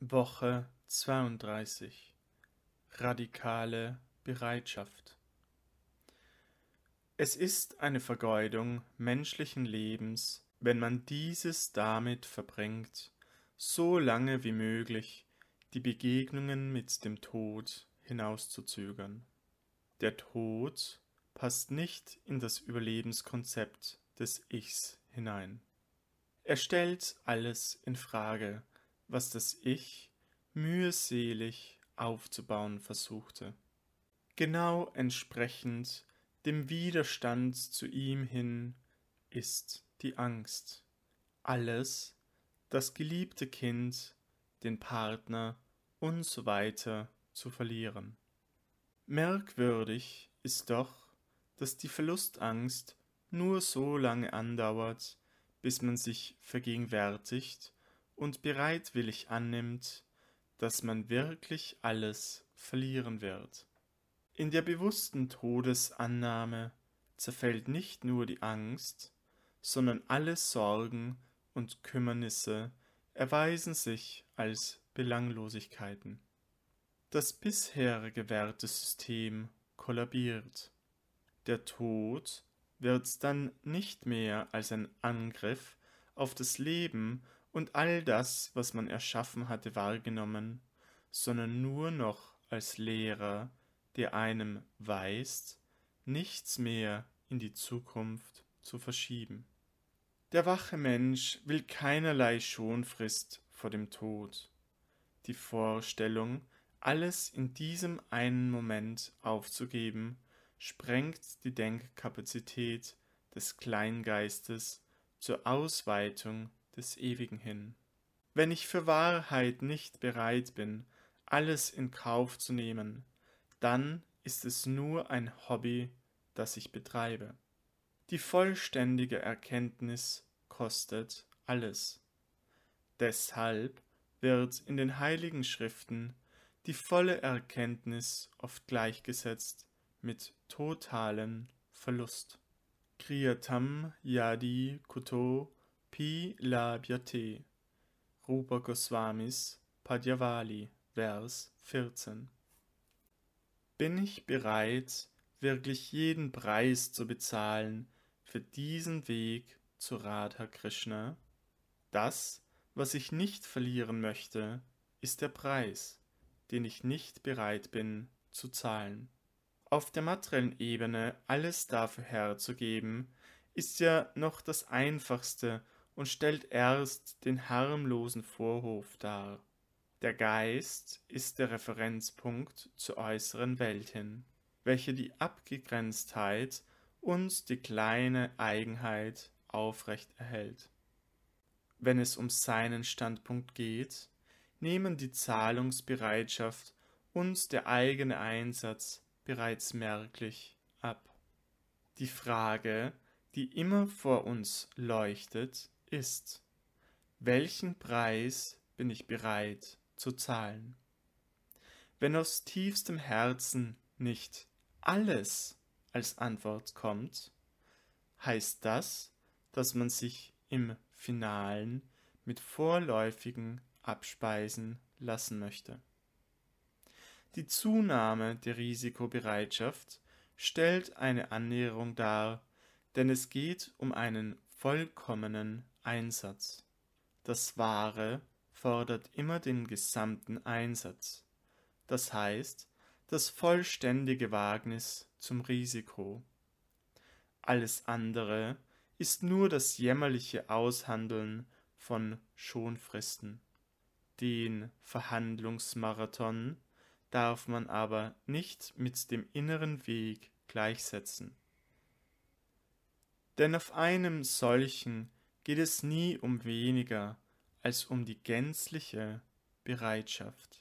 Woche 32 Radikale Bereitschaft Es ist eine Vergeudung menschlichen Lebens, wenn man dieses damit verbringt, so lange wie möglich die Begegnungen mit dem Tod hinauszuzögern. Der Tod passt nicht in das Überlebenskonzept des Ichs hinein. Er stellt alles in Frage, was das Ich mühselig aufzubauen versuchte. Genau entsprechend dem Widerstand zu ihm hin ist die Angst. Alles, das geliebte Kind, den Partner und so weiter zu verlieren. Merkwürdig ist doch, dass die Verlustangst nur so lange andauert, bis man sich vergegenwärtigt, und bereitwillig annimmt, dass man wirklich alles verlieren wird. In der bewussten Todesannahme zerfällt nicht nur die Angst, sondern alle Sorgen und Kümmernisse erweisen sich als Belanglosigkeiten. Das bisher gewährte System kollabiert. Der Tod wird dann nicht mehr als ein Angriff auf das Leben und all das, was man erschaffen hatte, wahrgenommen, sondern nur noch als Lehrer, der einem weist, nichts mehr in die Zukunft zu verschieben. Der wache Mensch will keinerlei Schonfrist vor dem Tod. Die Vorstellung, alles in diesem einen Moment aufzugeben, sprengt die Denkkapazität des Kleingeistes zur Ausweitung des Ewigen hin. Wenn ich für Wahrheit nicht bereit bin, alles in Kauf zu nehmen, dann ist es nur ein Hobby, das ich betreibe. Die vollständige Erkenntnis kostet alles. Deshalb wird in den heiligen Schriften die volle Erkenntnis oft gleichgesetzt mit totalem Verlust. Kriyatam yadi kuto Pi Labiate Rupa Goswamis Padjavali Vers 14 Bin ich bereit, wirklich jeden Preis zu bezahlen für diesen Weg zu Radha Krishna? Das, was ich nicht verlieren möchte, ist der Preis, den ich nicht bereit bin zu zahlen. Auf der materiellen Ebene alles dafür herzugeben, ist ja noch das Einfachste und stellt erst den harmlosen Vorhof dar. Der Geist ist der Referenzpunkt zur äußeren Welt hin, welche die Abgegrenztheit und die kleine Eigenheit aufrecht erhält. Wenn es um seinen Standpunkt geht, nehmen die Zahlungsbereitschaft und der eigene Einsatz bereits merklich ab. Die Frage, die immer vor uns leuchtet, ist, welchen Preis bin ich bereit zu zahlen? Wenn aus tiefstem Herzen nicht alles als Antwort kommt, heißt das, dass man sich im Finalen mit vorläufigen abspeisen lassen möchte. Die Zunahme der Risikobereitschaft stellt eine Annäherung dar, denn es geht um einen vollkommenen Einsatz. Das Wahre fordert immer den gesamten Einsatz, das heißt das vollständige Wagnis zum Risiko. Alles andere ist nur das jämmerliche Aushandeln von Schonfristen. Den Verhandlungsmarathon darf man aber nicht mit dem inneren Weg gleichsetzen. Denn auf einem solchen geht es nie um weniger als um die gänzliche Bereitschaft.